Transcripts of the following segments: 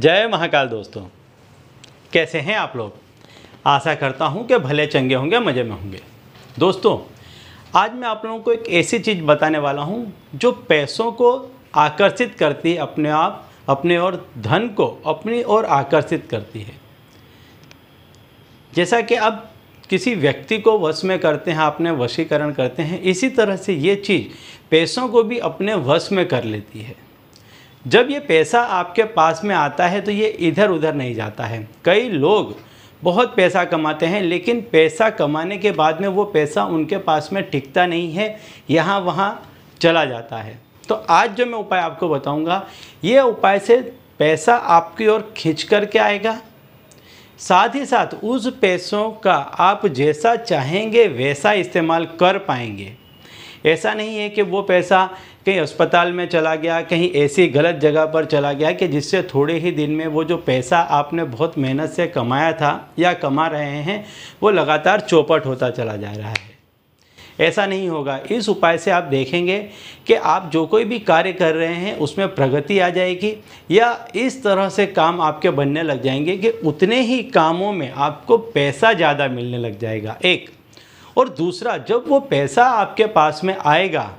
जय महाकाल दोस्तों कैसे हैं आप लोग आशा करता हूं कि भले चंगे होंगे मज़े में होंगे दोस्तों आज मैं आप लोगों को एक ऐसी चीज़ बताने वाला हूं जो पैसों को आकर्षित करती है अपने आप अपने और धन को अपनी ओर आकर्षित करती है जैसा कि अब किसी व्यक्ति को वश में करते हैं अपने वशीकरण करते हैं इसी तरह से ये चीज़ पैसों को भी अपने वश में कर लेती है जब ये पैसा आपके पास में आता है तो ये इधर उधर नहीं जाता है कई लोग बहुत पैसा कमाते हैं लेकिन पैसा कमाने के बाद में वो पैसा उनके पास में टिकता नहीं है यहाँ वहाँ चला जाता है तो आज जो मैं उपाय आपको बताऊँगा ये उपाय से पैसा आपकी ओर खींच कर के आएगा साथ ही साथ उस पैसों का आप जैसा चाहेंगे वैसा इस्तेमाल कर पाएंगे ऐसा नहीं है कि वो पैसा कहीं अस्पताल में चला गया कहीं ऐसी गलत जगह पर चला गया कि जिससे थोड़े ही दिन में वो जो पैसा आपने बहुत मेहनत से कमाया था या कमा रहे हैं वो लगातार चौपट होता चला जा रहा है ऐसा नहीं होगा इस उपाय से आप देखेंगे कि आप जो कोई भी कार्य कर रहे हैं उसमें प्रगति आ जाएगी या इस तरह से काम आपके बनने लग जाएंगे कि उतने ही कामों में आपको पैसा ज़्यादा मिलने लग जाएगा एक और दूसरा जब वो पैसा आपके पास में आएगा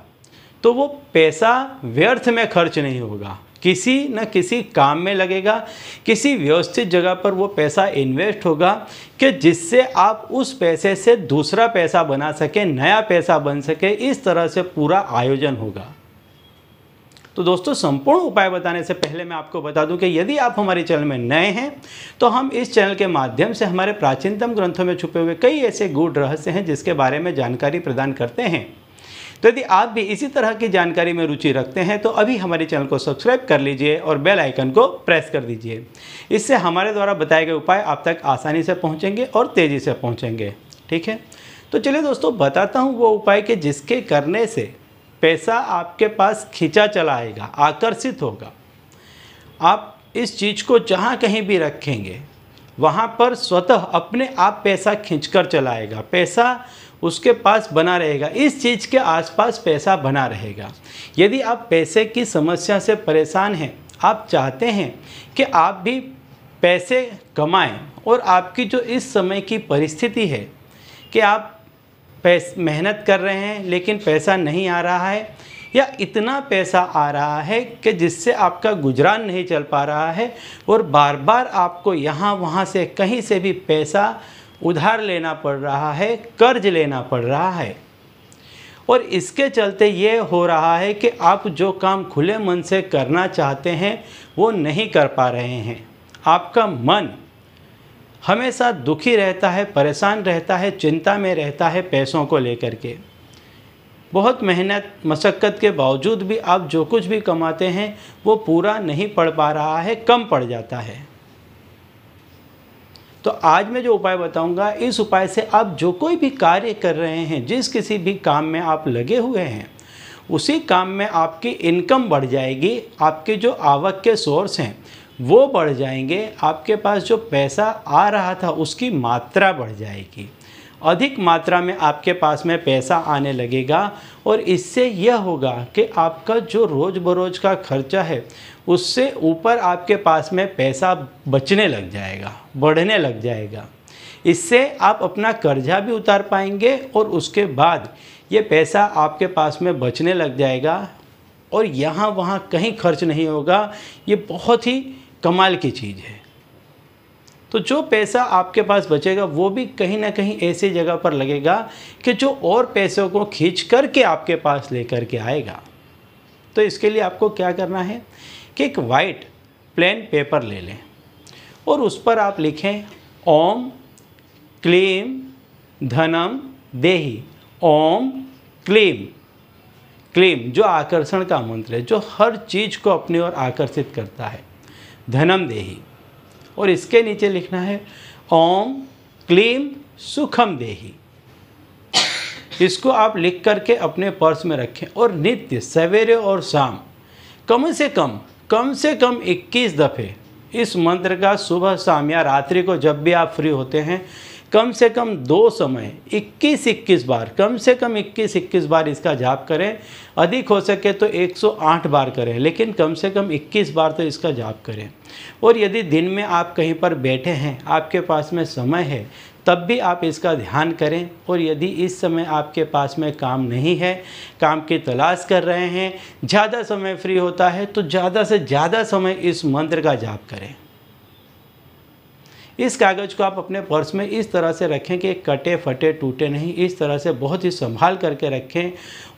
तो वो पैसा व्यर्थ में खर्च नहीं होगा किसी न किसी काम में लगेगा किसी व्यवस्थित जगह पर वो पैसा इन्वेस्ट होगा कि जिससे आप उस पैसे से दूसरा पैसा बना सके नया पैसा बन सके इस तरह से पूरा आयोजन होगा तो दोस्तों संपूर्ण उपाय बताने से पहले मैं आपको बता दूं कि यदि आप हमारे चैनल में नए हैं तो हम इस चैनल के माध्यम से हमारे प्राचीनतम ग्रंथों में छुपे हुए कई ऐसे गूढ़ रहस्य हैं जिसके बारे में जानकारी प्रदान करते हैं तो यदि आप भी इसी तरह की जानकारी में रुचि रखते हैं तो अभी हमारे चैनल को सब्सक्राइब कर लीजिए और बेल आइकन को प्रेस कर दीजिए इससे हमारे द्वारा बताए गए उपाय आप तक आसानी से पहुँचेंगे और तेज़ी से पहुँचेंगे ठीक है तो चलिए दोस्तों बताता हूँ वो उपाय कि जिसके करने से पैसा आपके पास खींचा चला आएगा आकर्षित होगा आप इस चीज़ को जहाँ कहीं भी रखेंगे वहाँ पर स्वतः अपने आप पैसा खींच कर चलाएगा पैसा उसके पास बना रहेगा इस चीज़ के आसपास पैसा बना रहेगा यदि आप पैसे की समस्या से परेशान हैं आप चाहते हैं कि आप भी पैसे कमाएं और आपकी जो इस समय की परिस्थिति है कि आप पैस मेहनत कर रहे हैं लेकिन पैसा नहीं आ रहा है या इतना पैसा आ रहा है कि जिससे आपका गुजरान नहीं चल पा रहा है और बार बार आपको यहाँ वहाँ से कहीं से भी पैसा उधार लेना पड़ रहा है कर्ज लेना पड़ रहा है और इसके चलते ये हो रहा है कि आप जो काम खुले मन से करना चाहते हैं वो नहीं कर पा रहे हैं आपका मन हमेशा दुखी रहता है परेशान रहता है चिंता में रहता है पैसों को लेकर के बहुत मेहनत मशक्क़त के बावजूद भी आप जो कुछ भी कमाते हैं वो पूरा नहीं पड़ पा रहा है कम पड़ जाता है तो आज मैं जो उपाय बताऊंगा इस उपाय से आप जो कोई भी कार्य कर रहे हैं जिस किसी भी काम में आप लगे हुए हैं उसी काम में आपकी इनकम बढ़ जाएगी आपके जो आवक के सोर्स हैं वो बढ़ जाएंगे आपके पास जो पैसा आ रहा था उसकी मात्रा बढ़ जाएगी अधिक मात्रा में आपके पास में पैसा आने लगेगा और इससे यह होगा कि आपका जो रोज़ बरोज़ का खर्चा है उससे ऊपर आपके पास में पैसा बचने लग जाएगा बढ़ने लग जाएगा इससे आप अपना कर्जा भी उतार पाएंगे और उसके बाद ये पैसा आपके पास में बचने लग जाएगा और यहाँ वहाँ कहीं खर्च नहीं होगा ये बहुत ही कमाल की चीज़ है तो जो पैसा आपके पास बचेगा वो भी कहीं ना कहीं ऐसी जगह पर लगेगा कि जो और पैसों को खींच करके आपके पास लेकर के आएगा तो इसके लिए आपको क्या करना है कि एक वाइट प्लेन पेपर ले लें और उस पर आप लिखें ओम क्लीम धनम देही ओम क्लीम क्लीम जो आकर्षण का मंत्र है जो हर चीज़ को अपनी ओर आकर्षित करता है धनम देही और इसके नीचे लिखना है ओम क्लीम सुखम देही इसको आप लिख करके अपने पर्स में रखें और नित्य सवेरे और शाम कम से कम कम से कम 21 दफ़े इस मंत्र का सुबह शाम या रात्रि को जब भी आप फ्री होते हैं कम से कम दो समय 21-21 बार कम से कम 21-21 बार इसका जाप करें अधिक हो सके तो 108 बार करें लेकिन कम से कम 21 बार तो इसका जाप करें और यदि दिन में आप कहीं पर बैठे हैं आपके पास में समय है तब भी आप इसका ध्यान करें और यदि इस समय आपके पास में काम नहीं है काम की तलाश कर रहे हैं ज़्यादा समय फ्री होता है तो ज़्यादा से ज़्यादा समय इस मंत्र का जाप करें इस कागज़ को आप अपने पर्स में इस तरह से रखें कि कटे फटे टूटे नहीं इस तरह से बहुत ही संभाल करके रखें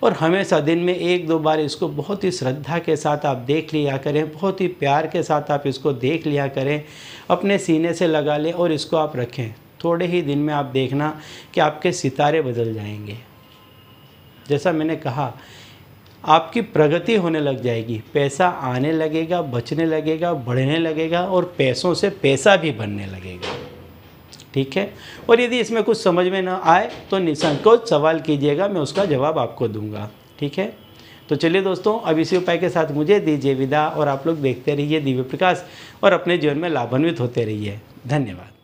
और हमेशा दिन में एक दो बार इसको बहुत ही श्रद्धा के साथ आप देख लिया करें बहुत ही प्यार के साथ आप इसको देख लिया करें अपने सीने से लगा लें और इसको आप रखें थोड़े ही दिन में आप देखना कि आपके सितारे बदल जाएंगे जैसा मैंने कहा आपकी प्रगति होने लग जाएगी पैसा आने लगेगा बचने लगेगा बढ़ने लगेगा और पैसों से पैसा भी बनने लगेगा ठीक है और यदि इसमें कुछ समझ में ना आए तो निसंकोच सवाल कीजिएगा मैं उसका जवाब आपको दूंगा ठीक है तो चलिए दोस्तों अब इसी उपाय के साथ मुझे दीजिए विदा और आप लोग देखते रहिए दिव्य प्रकाश और अपने जीवन में लाभान्वित होते रहिए धन्यवाद